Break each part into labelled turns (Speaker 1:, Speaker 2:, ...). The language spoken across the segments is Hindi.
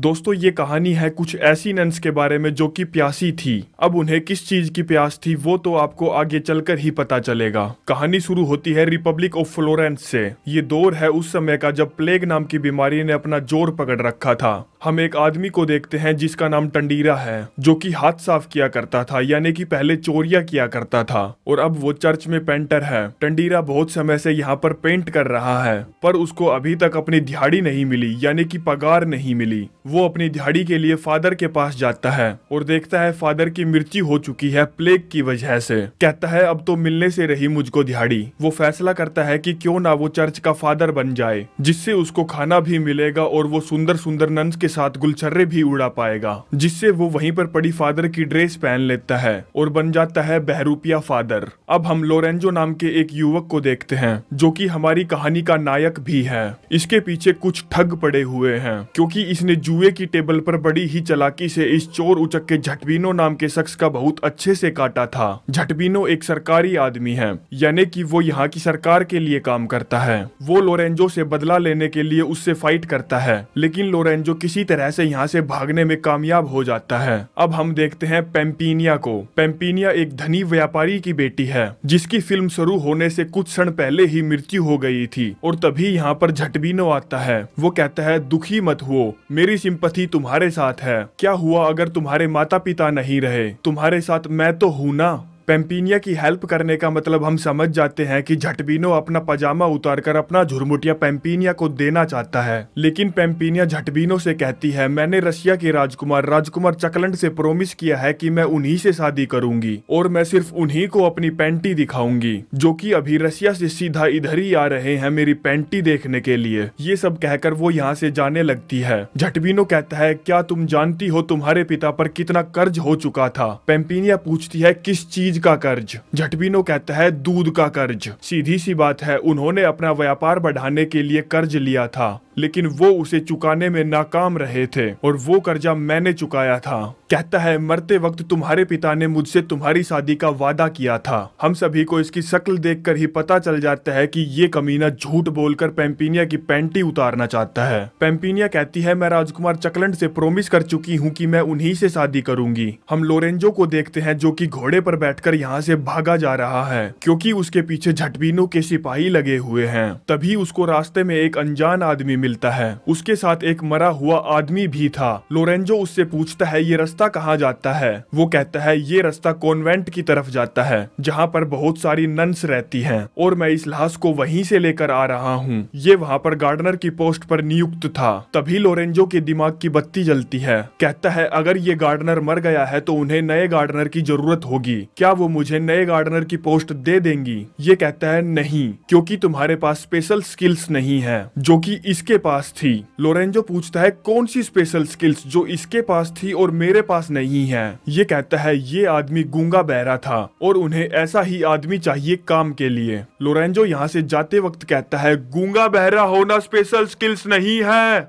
Speaker 1: दोस्तों ये कहानी है कुछ ऐसी नंस के बारे में जो कि प्यासी थी अब उन्हें किस चीज की प्यास थी वो तो आपको आगे चलकर ही पता चलेगा कहानी शुरू होती है रिपब्लिक ऑफ फ्लोरेंस से ये दौर है उस समय का जब प्लेग नाम की बीमारी ने अपना जोर पकड़ रखा था हम एक आदमी को देखते हैं जिसका नाम टंडीरा है जो कि हाथ साफ किया करता था यानी कि पहले चोरिया किया करता था और अब वो चर्च में पेंटर है टंडीरा बहुत समय से यहाँ पर पेंट कर रहा है पर उसको अभी तक अपनी दिहाड़ी नहीं मिली यानी कि पगार नहीं मिली वो अपनी दिहाड़ी के लिए फादर के पास जाता है और देखता है फादर की मृत्यु हो चुकी है प्लेग की वजह से कहता है अब तो मिलने से रही मुझको दिहाड़ी वो फैसला करता है कि क्यों ना वो चर्च का फादर बन जाए जिससे उसको खाना भी मिलेगा और वो सुंदर सुंदर नंस के साथ गुलछर्रे भी उड़ा पाएगा जिससे वो वही पर पड़ी फादर की ड्रेस पहन लेता है और बन जाता है बहरूपिया फादर अब हम लोरेंजो नाम के एक युवक को देखते हैं जो की हमारी कहानी का नायक भी है इसके पीछे कुछ ठग पड़े हुए है क्यूँकी इसने जू जुए की टेबल पर बड़ी ही चलाकी से इस चोर उचक के झटबीनो नाम के शख्स का बहुत अच्छे से काटा था झटबीनो एक सरकारी आदमी है यानी कि वो यहाँ की सरकार के लिए काम करता है वो लोरेंजो से बदला लेने के लिए उससे फाइट करता है लेकिन लोरेंजो किसी तरह से यहाँ से भागने में कामयाब हो जाता है अब हम देखते हैं पेम्पिनिया को पेम्पिनिया एक धनी व्यापारी की बेटी है जिसकी फिल्म शुरू होने से कुछ क्षण पहले ही मृत्यु हो गई थी और तभी यहाँ पर झटबीनो आता है वो कहता है दुखी मत हो मेरी सिंपथी तुम्हारे साथ है क्या हुआ अगर तुम्हारे माता पिता नहीं रहे तुम्हारे साथ मैं तो हूं ना पेम्पिनिया की हेल्प करने का मतलब हम समझ जाते हैं कि झटबिनो अपना पजामा उतारकर अपना झुरमुटिया पेम्पिनिया को देना चाहता है लेकिन पेम्पिनिया झटबिनो से कहती है मैंने रशिया के राजकुमार राजकुमार चकलंड से प्रोमिस किया है कि मैं उन्हीं से शादी करूंगी और मैं सिर्फ उन्हीं को अपनी पैंटी दिखाऊंगी जो की अभी रशिया से सीधा इधर ही आ रहे हैं मेरी पैंटी देखने के लिए ये सब कहकर वो यहाँ से जाने लगती है झटबीनो कहता है क्या तुम जानती हो तुम्हारे पिता पर कितना कर्ज हो चुका था पेम्पिनिया पूछती है किस चीज चीज का कर्ज झटबीनो कहता है दूध का कर्ज सीधी सी बात है उन्होंने अपना व्यापार बढ़ाने के लिए कर्ज लिया था लेकिन वो उसे चुकाने में नाकाम रहे थे और वो कर्जा मैंने चुकाया था कहता है मरते वक्त तुम्हारे पिता ने मुझसे तुम्हारी शादी का वादा किया था हम सभी को इसकी शक्ल देखकर ही पता चल जाता है कि ये कमीना झूठ बोलकर पेम्पिनिया की पेंटी उतारना चाहता है पेम्पिनिया कहती है मैं राजकुमार चकलंड से प्रोमिस कर चुकी हूँ की मैं उन्हीं से शादी करूंगी हम लोरेंजो को देखते हैं जो कि घोड़े पर बैठकर यहाँ से भागा जा रहा है क्योंकि उसके पीछे झटबीनों के सिपाही लगे हुए हैं तभी उसको रास्ते में एक अनजान आदमी मिलता है उसके साथ एक मरा हुआ आदमी भी था लोरेंजो उससे पूछता है ये रास्ता कहाँ जाता है वो कहता है ये रास्ता कॉन्वेंट की तरफ जाता है जहाँ पर बहुत सारी नंस रहती है और मैं इस लाश को वही से लेकर आ रहा हूँ ये वहाँ पर गार्डनर की पोस्ट पर नियुक्त था तभी लोरेंजो के दिमाग की बत्ती जलती है कहता है अगर ये गार्डनर मर गया है तो उन्हें नए गार्डनर की जरूरत होगी क्या वो मुझे नए गार्डनर की पोस्ट दे देंगी ये कहता है नहीं क्योंकि तुम्हारे पास स्पेशल स्किल्स नहीं है जो कि इसके इसके पास थी लोरेंजो पूछता है कौन सी स्पेशल स्किल्स जो इसके पास थी और मेरे पास नहीं है ये कहता है ये आदमी गूंगा बहरा था और उन्हें ऐसा ही आदमी चाहिए काम के लिए लोरेंजो यहाँ से जाते वक्त कहता है गूंगा बहरा होना स्पेशल स्किल्स नहीं है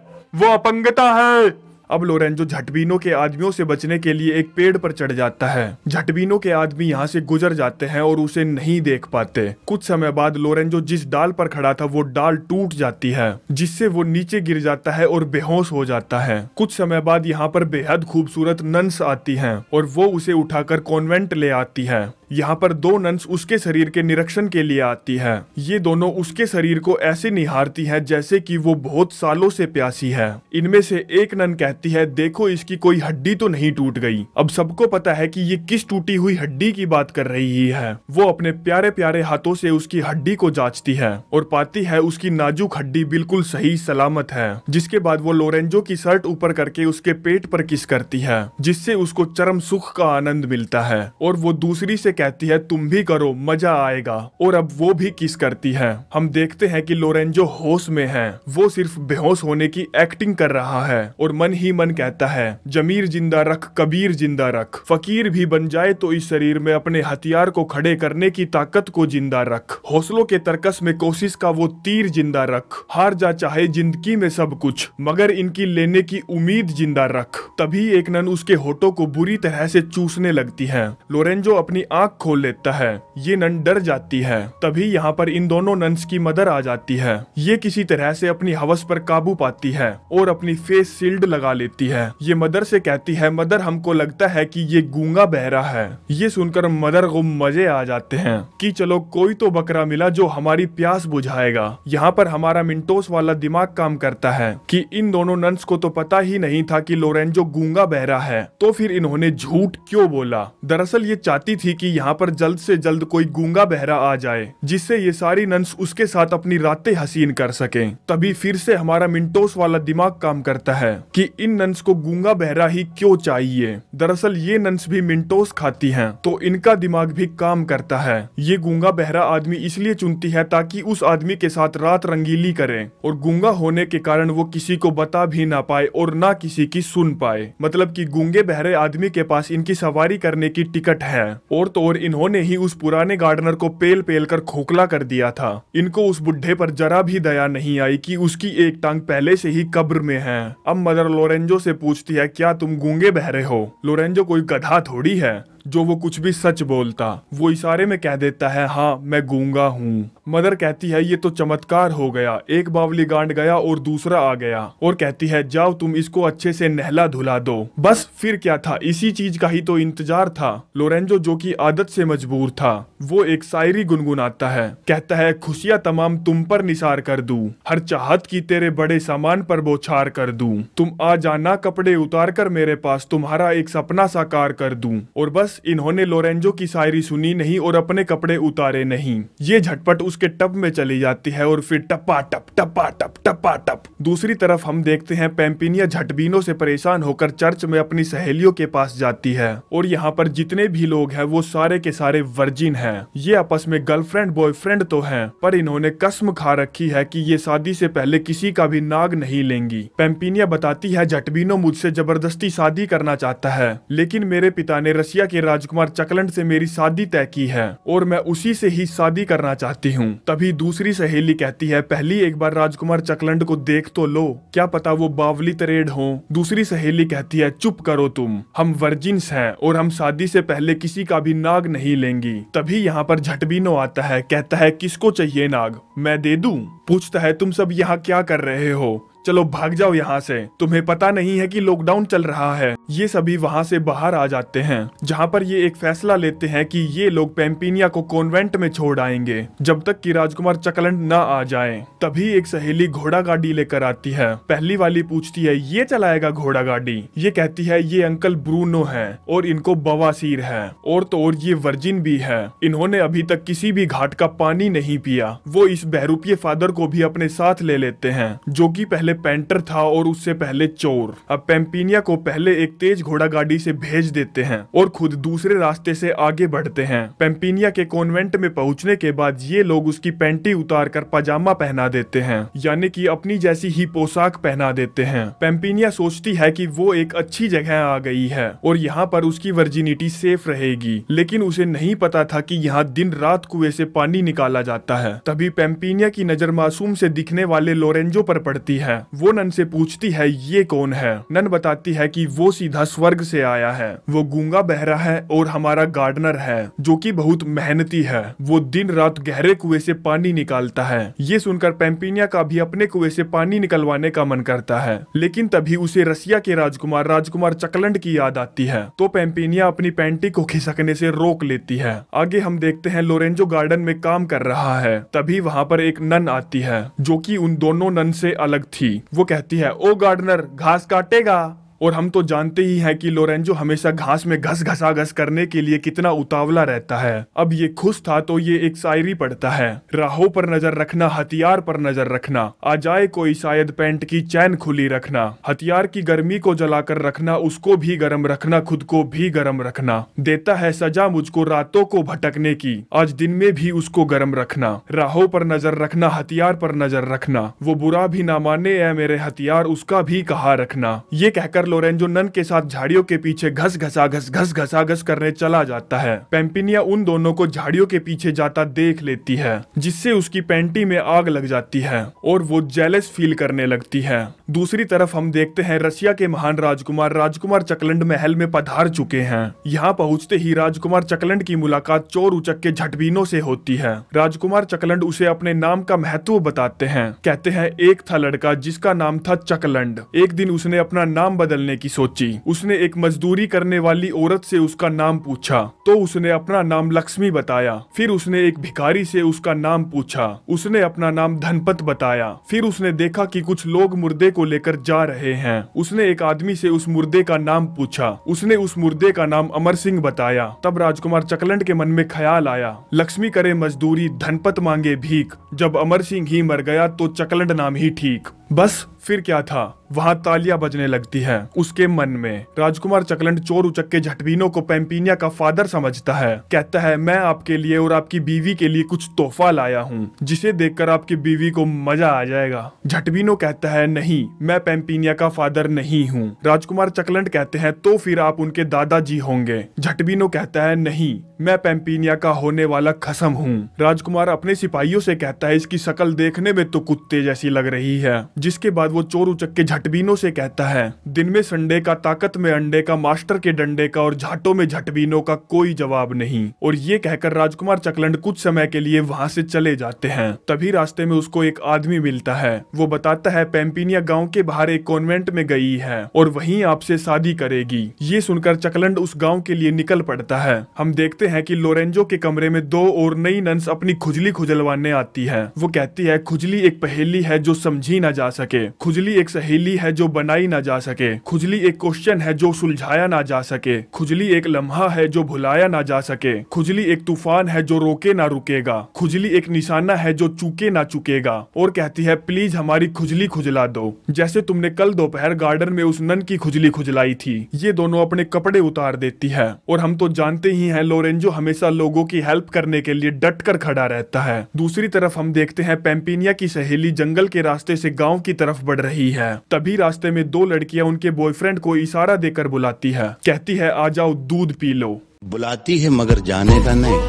Speaker 1: वो अपंगता है अब लोरेंजो झटबीनों के आदमियों से बचने के लिए एक पेड़ पर चढ़ जाता है झटबीनों के आदमी यहाँ से गुजर जाते हैं और उसे नहीं देख पाते कुछ समय बाद लोरेंजो जिस डाल पर खड़ा था वो डाल टूट जाती है जिससे वो नीचे गिर जाता है और बेहोश हो जाता है कुछ समय बाद यहाँ पर बेहद खूबसूरत नंस आती है और वो उसे उठाकर कॉन्वेंट ले आती है यहाँ पर दो नंस उसके शरीर के निरीक्षण के लिए आती है ये दोनों उसके शरीर को ऐसे निहारती हैं जैसे कि वो बहुत सालों से प्यासी है इनमें से एक नन कहती है देखो इसकी कोई हड्डी तो नहीं टूट गई अब सबको पता है कि ये किस टूटी हुई हड्डी की बात कर रही है वो अपने प्यारे प्यारे हाथों से उसकी हड्डी को जांचती है और पाती है उसकी नाजुक हड्डी बिल्कुल सही सलामत है जिसके बाद वो लोरेंजो की शर्ट ऊपर करके उसके पेट पर किस करती है जिससे उसको चरम सुख का आनंद मिलता है और वो दूसरी से कहती है तुम भी करो मजा आएगा और अब वो भी किस करती है हम देखते हैं कि लोरेंजो होश में है वो सिर्फ बेहोश होने की एक्टिंग कर रहा है और मन ही मन कहता है जमीर जिंदा रख कबीर जिंदा रख फकीर भी बन जाए तो इस शरीर में अपने हथियार को खड़े करने की ताकत को जिंदा रख हौसलों के तर्कस में कोशिश का वो तीर जिंदा रख हार जा चाहे जिंदगी में सब कुछ मगर इनकी लेने की उम्मीद जिंदा रख तभी एक नन उसके होठों को बुरी तरह से चूसने लगती है लोरेंजो अपनी आँख आंख खोल लेता है ये नन डर जाती है तभी यहाँ पर इन दोनों नन्स की मदर आ जाती है ये किसी तरह से अपनी हवस पर काबू पाती है और अपनी फेस शील्ड लगा लेती है ये मदर से कहती है मदर हमको लगता है कि ये गूंगा बहरा है ये सुनकर मदर को मजे आ जाते हैं कि चलो कोई तो बकरा मिला जो हमारी प्यास बुझाएगा यहाँ पर हमारा मिंटोस वाला दिमाग काम करता है कि इन दोनों नंस को तो पता ही नहीं था कि लोरेंजो गूंगा बहरा है तो फिर इन्होंने झूठ क्यों बोला दरअसल ये चाहती थी कि यहाँ पर जल्द से जल्द कोई गूंगा बहरा आ जाए जिससे ये सारी नंस उसके साथ अपनी रातें हसीन कर सके तभी फिर से हमारा मिंटोस वाला दिमाग काम करता है कि इन नंस को गूंगा बहरा ही क्यों चाहिए दरअसल ये नंस भी मिंटोस खाती हैं, तो इनका दिमाग भी काम करता है ये गूंगा बहरा आदमी इसलिए चुनती है ताकि उस आदमी के साथ रात रंगीली करे और गूंगा होने के कारण वो किसी को बता भी ना पाए और ना किसी की सुन पाए मतलब की गूंगे बहरे आदमी के पास इनकी सवारी करने की टिकट है और तो और इन्होंने ही उस पुराने गार्डनर को पेल पेल कर खोखला कर दिया था इनको उस बुढ़े पर जरा भी दया नहीं आई कि उसकी एक टांग पहले से ही कब्र में है अब मदर लोरेंजो से पूछती है क्या तुम गूंगे बह रहे हो लोरेंजो कोई गधा थोड़ी है जो वो कुछ भी सच बोलता वो इशारे में कह देता है हाँ मैं गूंगा हूँ मदर कहती है ये तो चमत्कार हो गया एक बावली गांड गया और दूसरा आ गया और कहती है जाओ तुम इसको अच्छे से नहला धुला दो बस फिर क्या था इसी चीज का ही तो इंतजार था लोरेंजो जो की आदत से मजबूर था वो एक शायरी गुनगुनाता है कहता है खुशियाँ तमाम तुम पर निसार कर दू हर चाहत की तेरे बड़े सामान पर बोछार कर दू तुम आ जाना कपड़े उतार कर मेरे पास तुम्हारा एक सपना साकार कर दू और बस इन्होंने लोरेंजो की शायरी सुनी नहीं और अपने कपड़े उतारे नहीं ये झटपट उसके टप में चली जाती है और फिर टपा टप टपा टप टपा टप दूसरी तरफ हम देखते हैं पेम्पिनिया झटबीनों से परेशान होकर चर्च में अपनी सहेलियों के पास जाती है और यहाँ पर जितने भी लोग हैं वो सारे के सारे वर्जिन हैं ये आपस में गर्लफ्रेंड बॉयफ्रेंड तो हैं पर इन्होंने कसम खा रखी है कि ये शादी से पहले किसी का भी नाग नहीं लेंगी पेम्पिनिया बताती है झटबीनो मुझसे जबरदस्ती शादी करना चाहता है लेकिन मेरे पिता ने रसिया के राजकुमार चकलंड से मेरी शादी तय की है और मैं उसी से ही शादी करना चाहती हूँ तभी दूसरी सहेली कहती है पहली एक बार राजकुमार चकलंड को देख तो लो क्या पता वो बावली तरेड हो दूसरी सहेली कहती है चुप करो तुम हम वर्जिन्स हैं और हम शादी से पहले किसी का भी नाग नहीं लेंगी तभी यहाँ पर झटबीनो आता है कहता है किसको चाहिए नाग मैं दे दू पूछता है तुम सब यहाँ क्या कर रहे हो चलो भाग जाओ यहाँ से तुम्हें पता नहीं है कि लॉकडाउन चल रहा है ये सभी वहाँ से बाहर आ जाते हैं जहाँ पर ये एक फैसला लेते हैं कि ये लोग पेम्पिनिया को कॉन्वेंट में छोड़ आएंगे जब तक कि राजकुमार चकलंड ना आ जाए तभी एक सहेली घोड़ा गाड़ी लेकर आती है पहली वाली पूछती है ये चलाएगा घोड़ा गाड़ी ये कहती है ये अंकल ब्रूनो है और इनको बवासीर है और तो और ये वर्जिन भी है इन्होंने अभी तक किसी भी घाट का पानी नहीं पिया वो इस बहरूपीय फादर को भी अपने साथ ले लेते हैं जो की पहले पेंटर था और उससे पहले चोर अब पेम्पिनिया को पहले एक तेज घोड़ा गाड़ी से भेज देते हैं और खुद दूसरे रास्ते से आगे बढ़ते हैं पेम्पिनिया के कॉन्वेंट में पहुंचने के बाद ये लोग उसकी पेंटी उतार कर पजामा पहना देते हैं यानी कि अपनी जैसी ही पोशाक पहना देते हैं पेम्पिनिया सोचती है की वो एक अच्छी जगह आ गई है और यहाँ पर उसकी वर्जिनिटी सेफ रहेगी लेकिन उसे नहीं पता था की यहाँ दिन रात कुएं से पानी निकाला जाता है तभी पेम्पिनिया की नजर मासूम से दिखने वाले लोरेंजो पर पड़ती है वो नन से पूछती है ये कौन है नन बताती है कि वो सीधा स्वर्ग से आया है वो गूंगा बहरा है और हमारा गार्डनर है जो कि बहुत मेहनती है वो दिन रात गहरे कुएं से पानी निकालता है ये सुनकर पेम्पिनिया का भी अपने कुएं से पानी निकलवाने का मन करता है लेकिन तभी उसे रसिया के राजकुमार राजकुमार चकलंड की याद आती है तो पेम्पिनिया अपनी पैंटी को खिसकने से रोक लेती है आगे हम देखते हैं लोरेंजो गार्डन में काम कर रहा है तभी वहाँ पर एक नन आती है जो की उन दोनों नन से अलग थी वो कहती है ओ गार्डनर घास काटेगा और हम तो जानते ही हैं कि लोरेंजो हमेशा घास में घस घसा घस करने के लिए कितना उतावला रहता है अब ये खुश था तो ये एक शायरी पढ़ता है राहों पर नजर रखना हथियार पर नजर रखना आ जाए कोई शायद पेंट की चैन खुली रखना हथियार की गर्मी को जलाकर रखना उसको भी गर्म रखना खुद को भी गर्म रखना देता है सजा मुझको रातों को भटकने की आज दिन में भी उसको गर्म रखना राहों पर नजर रखना हथियार पर नजर रखना वो बुरा भी ना माने है मेरे हथियार उसका भी कहा रखना ये कहकर पर लोरेंजो नन के साथ झाड़ियों के पीछे घस घसा घस घस घसा घस करने चला जाता है पेम्पिनिया उन दोनों को झाड़ियों के पीछे जाता देख लेती है जिससे उसकी पेंटी में आग लग जाती है और वो जेलस फील करने लगती है दूसरी तरफ हम देखते हैं रशिया के महान राजकुमार राजकुमार चकलंड महल में पधार चुके हैं यहाँ पहुँचते ही राजकुमार चकलंड की मुलाकात चोर उचक के झटबीनों से होती है राजकुमार चकलंड उसे अपने नाम का महत्व बताते हैं कहते हैं एक था लड़का जिसका नाम था चकलंड एक दिन उसने अपना नाम बदल बदलने की सोची उसने एक मजदूरी करने वाली औरत से उसका नाम पूछा तो उसने अपना नाम लक्ष्मी बताया फिर उसने एक भिखारी से उसका नाम पूछा उसने अपना नाम धनपत बताया फिर उसने देखा कि कुछ लोग मुर्दे को लेकर जा रहे हैं उसने एक आदमी से उस मुर्दे का नाम पूछा उसने उस मुर्दे का नाम अमर सिंह बताया तब राजकुमार चकलंड के मन में ख्याल आया लक्ष्मी करे मजदूरी धनपत मांगे भीख जब अमर सिंह ही मर गया तो चकलंड नाम ही ठीक बस फिर क्या था वहाँ तालियां बजने लगती है उसके मन में राजकुमार चकलंड चोर उचक के झटबीनों को पेम्पिनिया का फादर समझता है कहता है मैं आपके लिए और आपकी बीवी के लिए कुछ तोहफा लाया हूँ जिसे देखकर आपकी बीवी को मजा आ जाएगा झटबीनो कहता है नहीं मैं पेम्पिनिया का फादर नहीं हूँ राजकुमार चकलंड कहते हैं तो फिर आप उनके दादाजी होंगे झटबीनो कहता है नहीं मैं पेम्पिनिया का होने वाला खसम हूँ राजकुमार अपने सिपाहियों से कहता है इसकी शकल देखने में तो कुत्ते जैसी लग रही है जिसके बाद वो चोर उचक के झटबीनों से कहता है दिन में संडे का ताकत में अंडे का मास्टर के डंडे का और झाटो में झटबीनों का कोई जवाब नहीं और ये कहकर राजकुमार चकलंड कुछ समय के लिए वहाँ से चले जाते हैं तभी रास्ते में उसको एक आदमी मिलता है वो बताता है पेम्पिनिया गाँव के बाहर एक कॉन्वेंट में गई है और वही आपसे शादी करेगी ये सुनकर चकलंड उस गाँव के लिए निकल पड़ता है हम देखते हैं की लोरेंजो के कमरे में दो और नई नंस अपनी खुजली खुजलवाने आती है वो कहती है खुजली एक पहेली है जो समझी ना जा सके खुजली एक सहेली है जो बनाई ना जा सके खुजली एक क्वेश्चन है जो सुलझाया ना जा सके खुजली एक लम्हा है जो भुलाया ना जा सके खुजली एक तूफान है जो रोके ना रुकेगा खुजली एक निशाना है जो चूके ना चुकेगा और कहती है प्लीज हमारी खुजली खुजला दो जैसे तुमने कल दोपहर गार्डन में उस नन की खुजली खुजलाई थी ये दोनों अपने कपड़े उतार देती है और हम तो जानते ही है लोरेंजो हमेशा लोगो की हेल्प करने के लिए डट कर खड़ा रहता है दूसरी तरफ हम देखते हैं पेम्पिनिया की सहेली जंगल के रास्ते से गाँव की तरफ बढ़ रही है तभी रास्ते में दो लड़कियां उनके बॉयफ्रेंड को इशारा देकर बुलाती है कहती है आ जाओ दूध पी लो बुलाती है मगर जाने का नहीं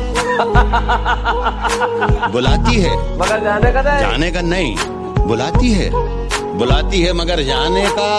Speaker 1: बुलाती है मगर जाने का नहीं जाने का नहीं बुलाती है बुलाती है मगर जाने का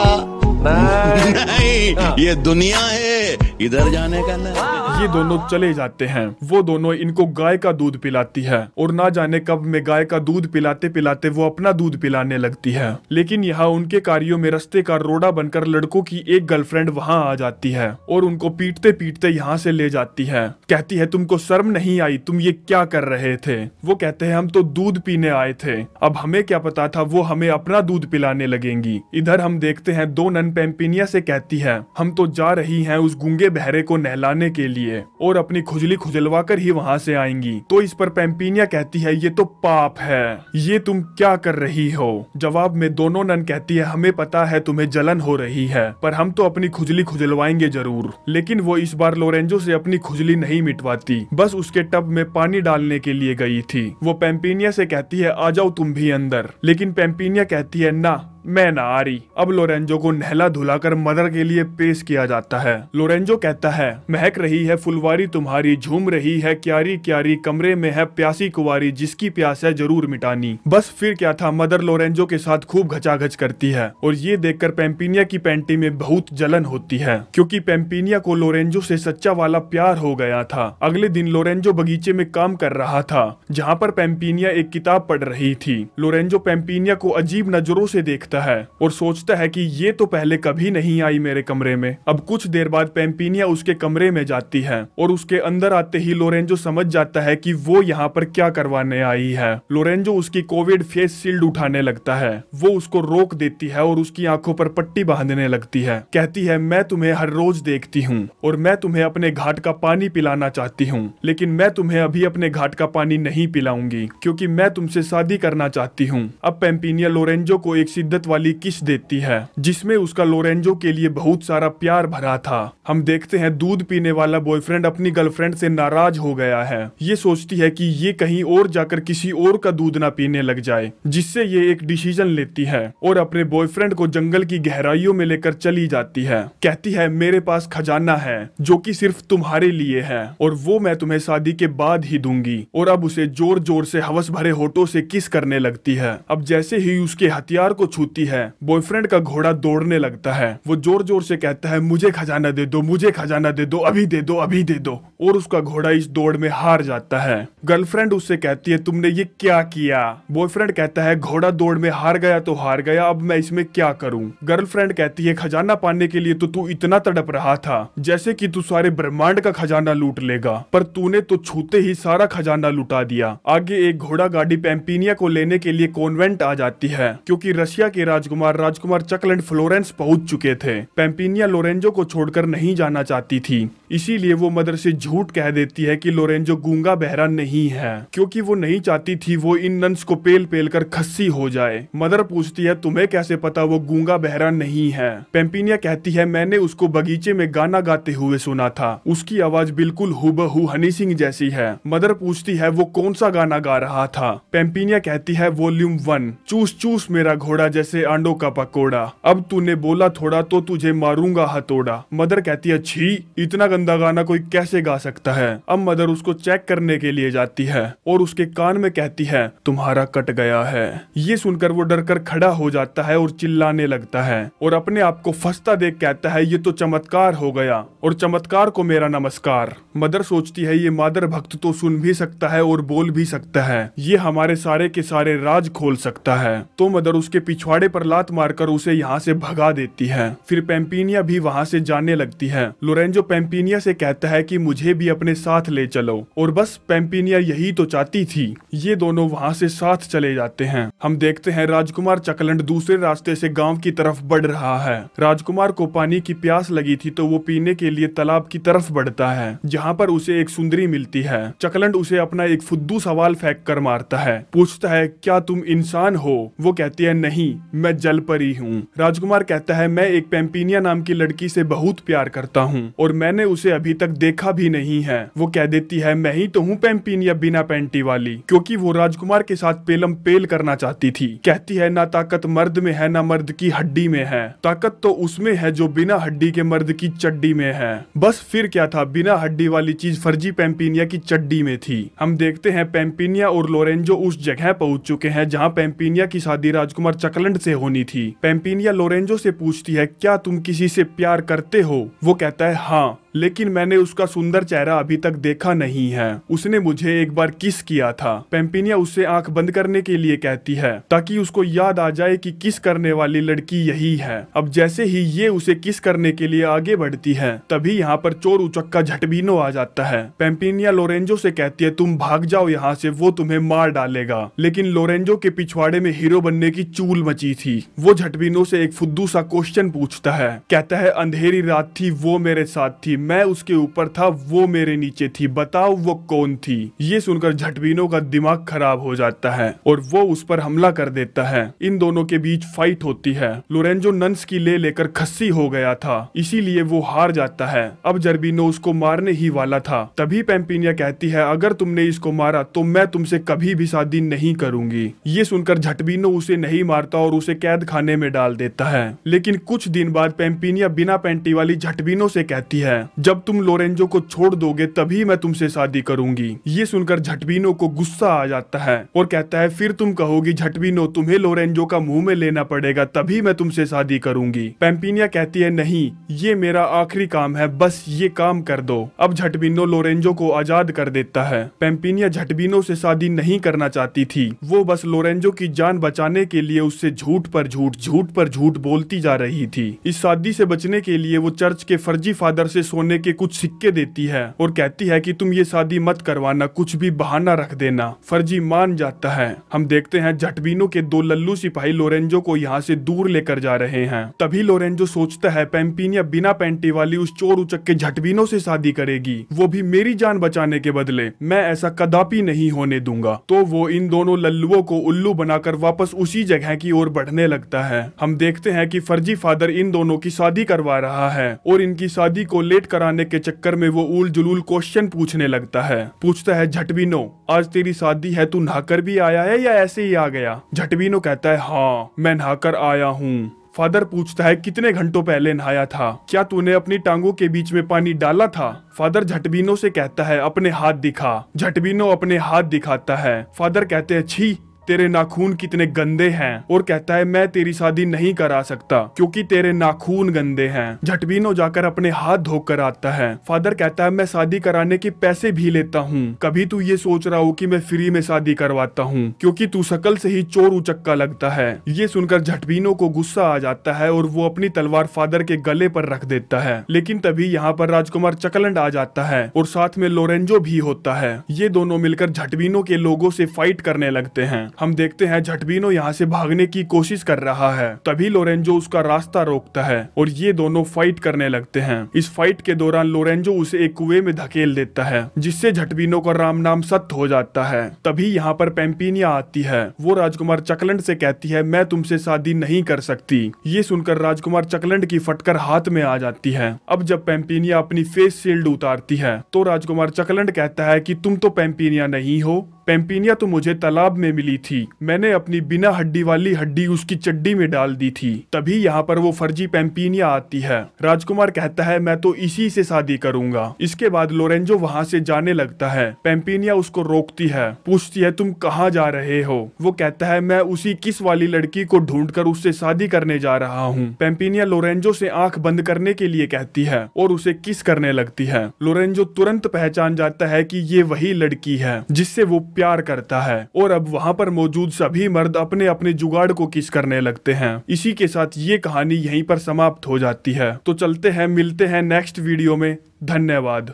Speaker 1: नहीं, नहीं। ये दुनिया है इधर जाने का नहीं ये दोनों चले जाते हैं वो दोनों इनको गाय का दूध पिलाती है और ना जाने कब में गाय का दूध पिलाते पिलाते वो अपना दूध पिलाने लगती है लेकिन यहाँ उनके कार्यों में रस्ते का रोड़ा बनकर लड़कों की एक गर्लफ्रेंड वहाँ आ जाती है और उनको पीटते पीटते यहाँ से ले जाती है कहती है तुमको शर्म नहीं आई तुम ये क्या कर रहे थे वो कहते हैं हम तो दूध पीने आए थे अब हमें क्या पता था वो हमें अपना दूध पिलाने लगेंगी इधर हम देखते हैं दो नन पेम्पिनिया से कहती है हम तो जा रही हैं उस गुंगे बहरे को नहलाने के लिए लिए और अपनी खुजली खुजलवा कर ही वहाँ से आएंगी तो इस पर पेम्पिनिया कहती है ये तो पाप है ये तुम क्या कर रही हो जवाब में दोनों नन कहती है हमें पता है तुम्हें जलन हो रही है पर हम तो अपनी खुजली खुजलवाएंगे जरूर लेकिन वो इस बार लोरेंजो से अपनी खुजली नहीं मिटवाती बस उसके टब में पानी डालने के लिए गई थी वो पेम्पिनिया से कहती है आ जाओ तुम भी अंदर लेकिन पेम्पिनिया कहती है ना मैं आ रही अब लोरेंजो को नहला धुलाकर मदर के लिए पेश किया जाता है लोरेंजो कहता है महक रही है फुलवारी तुम्हारी झूम रही है क्यारी क्यारी कमरे में है प्यासी कुवारी जिसकी प्यास है जरूर मिटानी बस फिर क्या था मदर लोरेंजो के साथ खूब घचाघच करती है और ये देखकर पेम्पिनिया की पेंटी में बहुत जलन होती है क्यूँकी पेम्पिनिया को लोरेंजो से सच्चा वाला प्यार हो गया था अगले दिन लोरेंजो बगीचे में काम कर रहा था जहाँ पर पेम्पिनिया एक किताब पढ़ रही थी लोरेंजो पेम्पिनिया को अजीब नजरों से देखता आता है और सोचता है कि ये तो पहले कभी नहीं आई मेरे कमरे में अब कुछ देर बाद पेम्पिनिया उसके कमरे में जाती है और उसके अंदर आते ही लोरेंजो समझ जाता है कि वो यहाँ पर क्या करवाने आई है लोरेंजो उसकी कोविड फेस शील्ड उठाने लगता है वो उसको रोक देती है और उसकी आंखों पर पट्टी बांधने लगती है कहती है मैं तुम्हें हर रोज देखती हूँ और मैं तुम्हें अपने घाट का पानी पिलाना चाहती हूँ लेकिन मैं तुम्हें अभी अपने घाट का पानी नहीं पिलाऊंगी क्योंकि मैं तुमसे शादी करना चाहती हूँ अब पेम्पिनिया लोरेंजो को एक शिद्दत वाली किस देती है जिसमें उसका लोरेंजो के लिए बहुत सारा प्यार भरा था हम देखते हैं दूध पीने वाला बॉयफ्रेंड अपनी गर्लफ्रेंड से नाराज हो गया है ये सोचती है कि ये कहीं और जाकर किसी और का दूध ना पीने लग जाए जिससे ये एक डिसीजन लेती है और अपने बॉयफ्रेंड को जंगल की गहराइयों में लेकर चली जाती है कहती है मेरे पास खजाना है जो कि सिर्फ तुम्हारे लिए है और वो मैं तुम्हें शादी के बाद ही दूंगी और अब उसे जोर जोर से हवस भरे होटो से किस करने लगती है अब जैसे ही उसके हथियार को छू छूती है बॉयफ्रेंड का घोड़ा दौड़ने लगता है वो जोर जोर से कहता है मुझे खजाना दे दो मुझे खजाना दे दो अभी दे दो अभी दे दो और उसका घोड़ा इस दौड़ में हार जाता है गर्लफ्रेंड उससे कहती है तुमने ये क्या किया बॉयफ्रेंड कहता है घोड़ा दौड़ में हार गया तो हार गया अब मैं इसमें क्या करूँ गर्लफ्रेंड कहती है खजाना पाने के लिए तो तू इतना तड़प रहा था जैसे की तू सारे ब्रह्मांड का खजाना लूट लेगा पर तूने तो छूते ही सारा खजाना लुटा दिया आगे एक घोड़ा गाड़ी पेम्पिनिया को लेने के लिए कॉन्वेंट आ जाती है क्योंकि रशिया के राजकुमार राजकुमार चकल एंड फ्लोरेंस पहुंच चुके थे पेम्पिनिया लोरेंजो को छोड़कर नहीं जाना चाहती थी इसीलिए वो मदर से झूठ कह देती है कि लोरेंजो गूंगा बहरा नहीं है क्योंकि वो नहीं चाहती थी वो इन नंस को पेल पेल कर खस्सी हो जाए मदर पूछती है तुम्हें कैसे पता वो गूंगा बहरा नहीं है पेम्पिनिया कहती है मैंने उसको बगीचे में गाना गाते हुए सुना था उसकी आवाज बिल्कुल हुबहू हनी सिंह जैसी है मदर पूछती है वो कौन सा गाना गा रहा था पेम्पिनिया कहती है वॉल्यूम वन चूस चूस मेरा घोड़ा जैसे जैसे अंडों का पकोड़ा अब तूने बोला थोड़ा तो तुझे मारूंगा हथोड़ा मदर कहती है छी इतना गंदा गाना कोई कैसे गा सकता है अब मदर उसको चेक करने के लिए जाती है और उसके कान में कहती है तुम्हारा कट गया है ये सुनकर वो डर कर खड़ा हो जाता है और चिल्लाने लगता है और अपने आप को फंसता देख कहता है ये तो चमत्कार हो गया और चमत्कार को मेरा नमस्कार मदर सोचती है ये मादर भक्त तो सुन भी सकता है और बोल भी सकता है ये हमारे सारे के सारे राज खोल सकता है तो मदर उसके पिछवाड़े पहाड़े पर लात मारकर उसे यहाँ से भगा देती है फिर पेम्पिनिया भी वहाँ से जाने लगती है लोरेंजो पेम्पिनिया से कहता है कि मुझे भी अपने साथ ले चलो और बस पेम्पिनिया यही तो चाहती थी ये दोनों वहाँ से साथ चले जाते हैं हम देखते हैं राजकुमार चकलंड दूसरे रास्ते से गाँव की तरफ बढ़ रहा है राजकुमार को पानी की प्यास लगी थी तो वो पीने के लिए तालाब की तरफ बढ़ता है जहाँ पर उसे एक सुंदरी मिलती है चकलंड उसे अपना एक फुद्दू सवाल फेंक कर मारता है पूछता है क्या तुम इंसान हो वो कहती है नहीं मैं जल परी हूँ राजकुमार कहता है मैं एक पेम्पिनिया नाम की लड़की से बहुत प्यार करता हूँ और मैंने उसे अभी तक देखा भी नहीं है वो कह देती है मैं ही तो हूँ पेम्पिनिया बिना पेंटी वाली क्योंकि वो राजकुमार के साथ पेलम पेल करना चाहती थी कहती है ना ताकत मर्द में है ना मर्द की हड्डी में है ताकत तो उसमें है जो बिना हड्डी के मर्द की चड्डी में है बस फिर क्या था बिना हड्डी वाली चीज फर्जी पेम्पिनिया की चड्डी में थी हम देखते हैं पेम्पिनिया और लोरेंजो उस जगह पहुंच चुके हैं जहाँ पेम्पिनिया की शादी राजकुमार चकलंड से होनी थी पेम्पिनिया लोरेंजो से पूछती है क्या तुम किसी से प्यार करते हो वो कहता है हाँ लेकिन मैंने उसका सुंदर चेहरा अभी तक देखा नहीं है उसने मुझे एक बार किस किया था पेम्पिनिया उससे आंख बंद करने के लिए कहती है ताकि उसको याद आ जाए कि किस करने वाली लड़की यही है अब जैसे ही ये उसे किस करने के लिए आगे बढ़ती है तभी यहाँ पर चोर उचक्का झटबीनो आ जाता है पेम्पिनिया लोरेंजो से कहती है तुम भाग जाओ यहाँ से वो तुम्हें मार डालेगा लेकिन लोरेंजो के पिछवाड़े में हीरो बनने की चूल मची थी वो झटबीनो से एक फुद्दू सा क्वेश्चन पूछता है कहता है अंधेरी रात थी वो मेरे साथ थी मैं उसके ऊपर था वो मेरे नीचे थी बताओ वो कौन थी ये सुनकर झटबीनों का दिमाग खराब हो जाता है और वो उस पर हमला कर देता है इन दोनों के बीच फाइट होती है लोरेंजो नंस की ले लेकर खस्सी हो गया था इसीलिए वो हार जाता है अब जर्बिनो उसको मारने ही वाला था तभी पेम्पिनिया कहती है अगर तुमने इसको मारा तो मैं तुमसे कभी भी शादी नहीं करूंगी ये सुनकर झटबीनो उसे नहीं मारता और उसे कैद खाने में डाल देता है लेकिन कुछ दिन बाद पेम्पिनिया बिना पेंटी वाली झटबीनो से कहती है जब तुम लोरेंजो को छोड़ दोगे तभी मैं तुमसे शादी करूंगी ये सुनकर झटबीनो को गुस्सा आ जाता है और कहता है फिर तुम कहोगी झटबीनो तुम्हें लोरेंजो का मुंह में लेना पड़ेगा तभी मैं तुमसे शादी करूंगी पेम्पिनिया कहती है नहीं ये मेरा आखिरी काम है बस ये काम कर दो अब झटबीनो लोरेंजो को आजाद कर देता है पेम्पिनिया झटबीनो से शादी नहीं करना चाहती थी वो बस लोरेंजो की जान बचाने के लिए उससे झूठ पर झूठ झूठ पर झूठ बोलती जा रही थी इस शादी से बचने के लिए वो चर्च के फर्जी फादर से सोने सोने के कुछ सिक्के देती है और कहती है कि तुम ये शादी मत करवाना कुछ भी बहाना रख देना फर्जी मान जाता है हम देखते हैं झटबीनो के दो लल्लू सिपाही लोरेंजो को यहाँ से दूर लेकर जा रहे हैं तभी लोरेंजो सोचता है पेम्पिनिया बिना पेंटी वाली उस चोर उचक के झटबीनो से शादी करेगी वो भी मेरी जान बचाने के बदले मैं ऐसा कदापि नहीं होने दूंगा तो वो इन दोनों लल्लुओं को उल्लू बनाकर वापस उसी जगह की ओर बढ़ने लगता है हम देखते हैं कि फर्जी फादर इन दोनों की शादी करवा रहा है और इनकी शादी को लेट कराने के चक्कर में वो उल जुलूल क्वेश्चन पूछने लगता है पूछता है झटवीनो आज तेरी शादी है तू नहाकर भी आया है या ऐसे ही आ गया झटवीनो कहता है हाँ मैं नहाकर आया हूँ फादर पूछता है कितने घंटों पहले नहाया था क्या तूने अपनी टांगों के बीच में पानी डाला था फादर झटबीनों से कहता है अपने हाथ दिखा झटबीनों अपने हाथ दिखाता है फादर कहते हैं छी तेरे नाखून कितने गंदे हैं और कहता है मैं तेरी शादी नहीं करा सकता क्योंकि तेरे नाखून गंदे हैं झटबीनो जाकर अपने हाथ धोकर आता है फादर कहता है मैं शादी कराने के पैसे भी लेता हूँ कभी तू ये सोच रहा हो कि मैं फ्री में शादी करवाता हूँ क्योंकि तू शकल से ही चोर उचक्का लगता है ये सुनकर झटबीनो को गुस्सा आ जाता है और वो अपनी तलवार फादर के गले पर रख देता है लेकिन तभी यहाँ पर राजकुमार चकलंड आ जाता है और साथ में लोरेंजो भी होता है ये दोनों मिलकर झटबीनो के लोगों से फाइट करने लगते हैं हम देखते हैं झटबीनो यहाँ से भागने की कोशिश कर रहा है तभी लोरेंजो उसका रास्ता रोकता है और ये दोनों फाइट करने लगते हैं इस फाइट के दौरान लोरेंजो उसे एक कुएं में धकेल देता है जिससे झटबीनो का राम नाम सत्य हो जाता है तभी यहाँ पर पेम्पिनिया आती है वो राजकुमार चकलंड से कहती है मैं तुमसे शादी नहीं कर सकती ये सुनकर राजकुमार चकलंड की फटकर हाथ में आ जाती है अब जब पेम्पिनिया अपनी फेस शील्ड उतारती है तो राजकुमार चकलंड कहता है की तुम तो पेम्पिनिया नहीं हो पेम्पिनिया तो मुझे तालाब में मिली थी मैंने अपनी बिना हड्डी वाली हड्डी उसकी चड्डी में डाल दी थी तभी यहाँ पर वो फर्जी पेम्पिनिया आती है राजकुमार कहता है मैं तो इसी से शादी करूंगा इसके बाद लोरेंजो वहाँ से जाने लगता है पेम्पिनिया उसको रोकती है पूछती है तुम कहाँ जा रहे हो वो कहता है मैं उसी किस वाली लड़की को ढूंढ कर उससे शादी करने जा रहा हूँ पेम्पिनिया लोरेंजो से आंख बंद करने के लिए कहती है और उसे किस करने लगती है लोरेंजो तुरंत पहचान जाता है कि ये वही लड़की है जिससे वो प्यार करता है और अब वहाँ पर मौजूद सभी मर्द अपने अपने जुगाड़ को किस करने लगते हैं इसी के साथ ये कहानी यहीं पर समाप्त हो जाती है तो चलते हैं मिलते हैं नेक्स्ट वीडियो में धन्यवाद